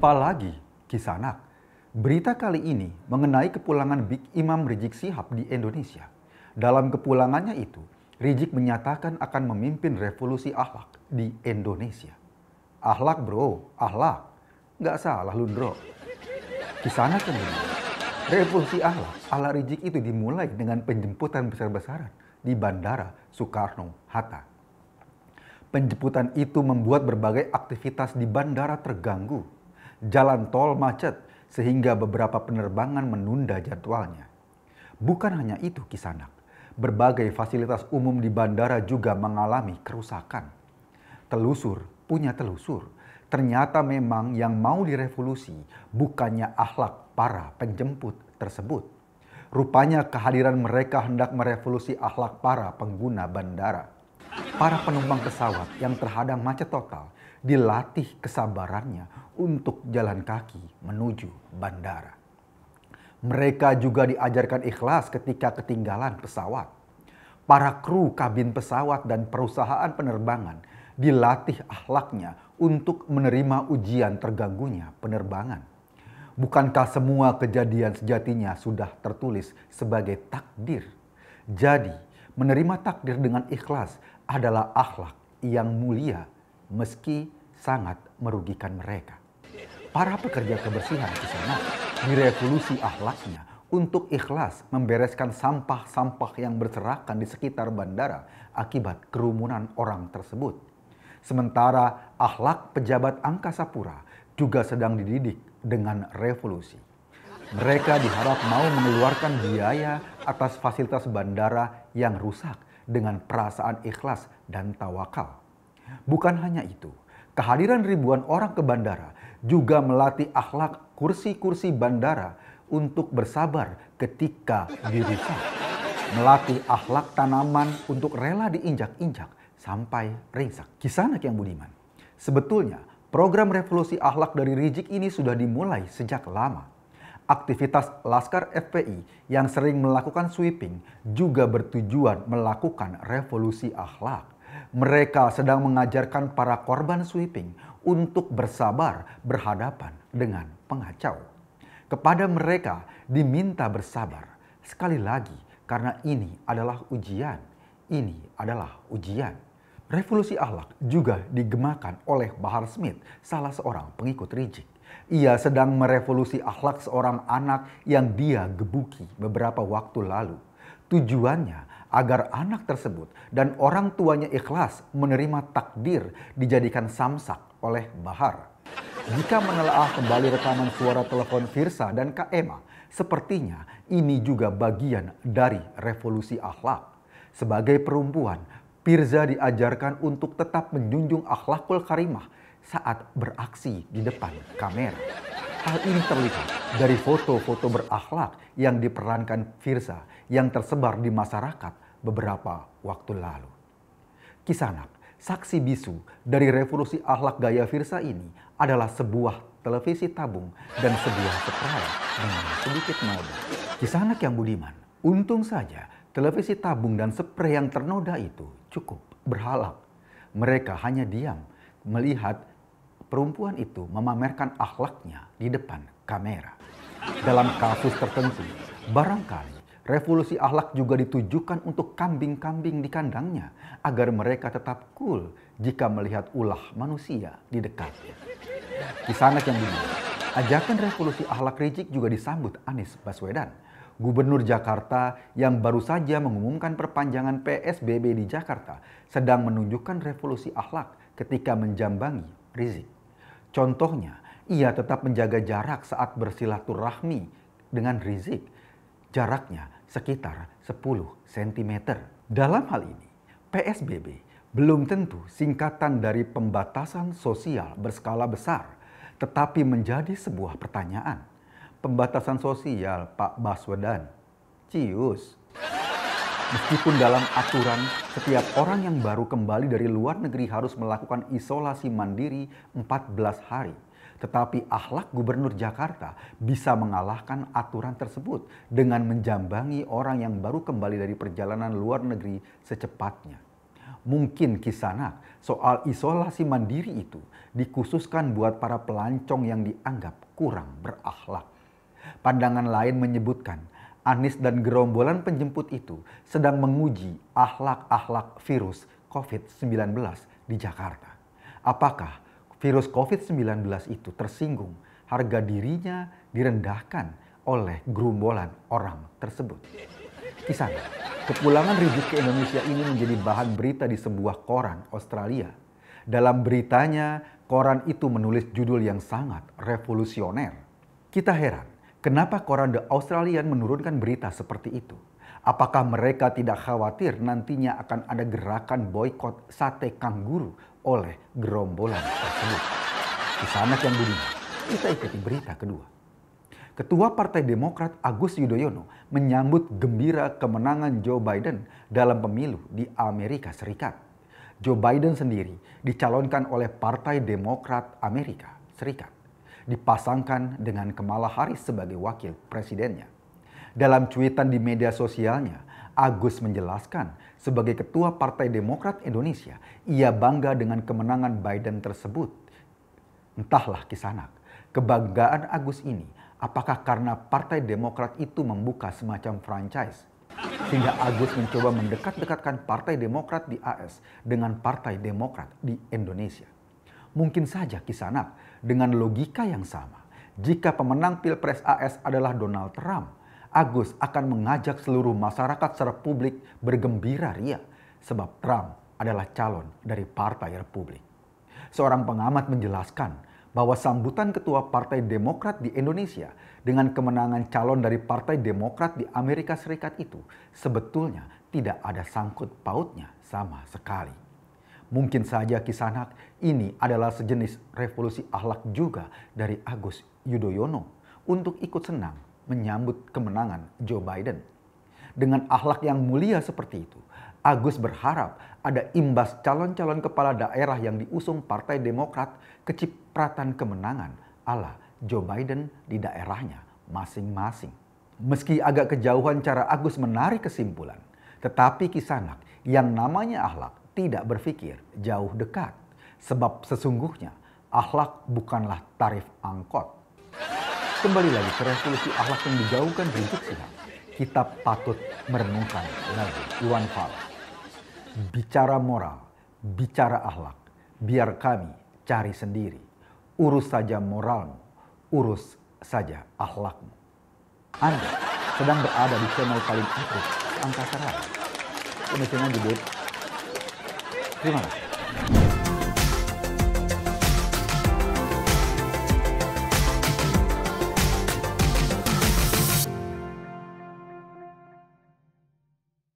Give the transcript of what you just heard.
Jumpa lagi, Kisanak. Berita kali ini mengenai kepulangan Big Imam Rizik Sihab di Indonesia. Dalam kepulangannya itu, Rizik menyatakan akan memimpin revolusi ahlak di Indonesia. Ahlak bro, ahlak, Nggak salah lu bro. Kisanak kemudian, revolusi ahlak, ala Rizik itu dimulai dengan penjemputan besar-besaran di Bandara Soekarno-Hatta. Penjemputan itu membuat berbagai aktivitas di bandara terganggu jalan tol macet sehingga beberapa penerbangan menunda jadwalnya. Bukan hanya itu Kisanak, berbagai fasilitas umum di bandara juga mengalami kerusakan. Telusur punya telusur, ternyata memang yang mau direvolusi bukannya ahlak para penjemput tersebut. Rupanya kehadiran mereka hendak merevolusi ahlak para pengguna bandara. Para penumpang pesawat yang terhadang macet total dilatih kesabarannya untuk jalan kaki menuju bandara. Mereka juga diajarkan ikhlas ketika ketinggalan pesawat. Para kru kabin pesawat dan perusahaan penerbangan dilatih ahlaknya untuk menerima ujian terganggunya penerbangan. Bukankah semua kejadian sejatinya sudah tertulis sebagai takdir? Jadi, menerima takdir dengan ikhlas adalah akhlak yang mulia meski sangat merugikan mereka. Para pekerja kebersihan di sana direvolusi ahlaknya untuk ikhlas membereskan sampah-sampah yang berserakan di sekitar bandara akibat kerumunan orang tersebut. Sementara ahlak pejabat angkasa pura juga sedang dididik dengan revolusi. Mereka diharap mau mengeluarkan biaya atas fasilitas bandara yang rusak dengan perasaan ikhlas dan tawakal. Bukan hanya itu, kehadiran ribuan orang ke bandara juga melatih akhlak kursi-kursi bandara untuk bersabar ketika dirusak. Melatih akhlak tanaman untuk rela diinjak-injak sampai ringsak. Kisah anak yang budiman. Sebetulnya, program revolusi akhlak dari Rizik ini sudah dimulai sejak lama. Aktivitas Laskar FPI yang sering melakukan sweeping juga bertujuan melakukan revolusi akhlak. Mereka sedang mengajarkan para korban sweeping untuk bersabar berhadapan dengan pengacau. Kepada mereka diminta bersabar sekali lagi karena ini adalah ujian. Ini adalah ujian. Revolusi ahlak juga digemakan oleh Bahar Smith, salah seorang pengikut Rijik. Ia sedang merevolusi ahlak seorang anak yang dia gebuki beberapa waktu lalu. Tujuannya agar anak tersebut dan orang tuanya ikhlas menerima takdir dijadikan samsak oleh Bahar. Jika menelaah kembali rekaman suara telepon Firsa dan Kak Emma, sepertinya ini juga bagian dari revolusi akhlak. Sebagai perempuan, Firza diajarkan untuk tetap menjunjung akhlakul karimah saat beraksi di depan kamera. Hal ini terlihat dari foto-foto berakhlak yang diperankan Firza yang tersebar di masyarakat beberapa waktu lalu. Kisanak, saksi bisu dari revolusi akhlak gaya Firsa ini adalah sebuah televisi tabung dan sebuah setraya dengan sedikit noda. Kisanak yang budiman, untung saja televisi tabung dan spray yang ternoda itu cukup berhalak. Mereka hanya diam melihat perempuan itu memamerkan akhlaknya di depan kamera. Dalam kasus tertentu, barangkali Revolusi akhlak juga ditujukan untuk kambing-kambing di kandangnya agar mereka tetap cool jika melihat ulah manusia di dekatnya. Di sana yang dulu, Ajakan revolusi akhlak Rizik juga disambut Anies Baswedan. Gubernur Jakarta yang baru saja mengumumkan perpanjangan PSBB di Jakarta sedang menunjukkan revolusi akhlak ketika menjambangi Rizik. Contohnya, ia tetap menjaga jarak saat bersilaturahmi dengan Rizik jaraknya sekitar 10 cm. Dalam hal ini, PSBB belum tentu singkatan dari pembatasan sosial berskala besar, tetapi menjadi sebuah pertanyaan. Pembatasan sosial Pak Baswedan, cius. Meskipun dalam aturan, setiap orang yang baru kembali dari luar negeri harus melakukan isolasi mandiri 14 hari. Tetapi akhlak gubernur Jakarta bisa mengalahkan aturan tersebut dengan menjambangi orang yang baru kembali dari perjalanan luar negeri secepatnya. Mungkin kisanak soal isolasi mandiri itu dikhususkan buat para pelancong yang dianggap kurang berakhlak. Pandangan lain menyebutkan Anies dan gerombolan penjemput itu sedang menguji akhlak-akhlak virus COVID-19 di Jakarta. Apakah virus COVID-19 itu tersinggung, harga dirinya direndahkan oleh gerombolan orang tersebut. Kisah kepulangan Rizik ke Indonesia ini menjadi bahan berita di sebuah koran Australia. Dalam beritanya, koran itu menulis judul yang sangat revolusioner. Kita heran, kenapa koran The Australian menurunkan berita seperti itu? Apakah mereka tidak khawatir nantinya akan ada gerakan boykot sate kangguru oleh gerombolan tersebut? Di sana yang budi, kita ikuti berita kedua. Ketua Partai Demokrat Agus Yudhoyono menyambut gembira kemenangan Joe Biden dalam pemilu di Amerika Serikat. Joe Biden sendiri dicalonkan oleh Partai Demokrat Amerika Serikat. Dipasangkan dengan Kamala Harris sebagai wakil presidennya. Dalam cuitan di media sosialnya, Agus menjelaskan, sebagai ketua Partai Demokrat Indonesia, ia bangga dengan kemenangan Biden tersebut. Entahlah kisanak, kebanggaan Agus ini apakah karena Partai Demokrat itu membuka semacam franchise sehingga Agus mencoba mendekat-dekatkan Partai Demokrat di AS dengan Partai Demokrat di Indonesia. Mungkin saja Kisanak dengan logika yang sama, jika pemenang Pilpres AS adalah Donald Trump, Agus akan mengajak seluruh masyarakat secara bergembira ria sebab Trump adalah calon dari Partai Republik. Seorang pengamat menjelaskan bahwa sambutan ketua Partai Demokrat di Indonesia dengan kemenangan calon dari Partai Demokrat di Amerika Serikat itu sebetulnya tidak ada sangkut pautnya sama sekali. Mungkin saja Kisanak ini adalah sejenis revolusi ahlak juga dari Agus Yudhoyono untuk ikut senang menyambut kemenangan Joe Biden. Dengan akhlak yang mulia seperti itu, Agus berharap ada imbas calon-calon kepala daerah yang diusung Partai Demokrat kecipratan kemenangan ala Joe Biden di daerahnya masing-masing. Meski agak kejauhan cara Agus menarik kesimpulan, tetapi kisanak yang namanya akhlak tidak berpikir jauh dekat. Sebab sesungguhnya akhlak bukanlah tarif angkot, Kembali lagi ke resolusi akhlak yang dijauhkan di prinsipnya, kita patut merenungkan lagi Iwan Fala Bicara moral, bicara akhlak, biar kami cari sendiri. Urus saja moralmu, urus saja akhlakmu. Anda sedang berada di channel paling aktif Angkasa Raya. Demikian judul. Terima kasih.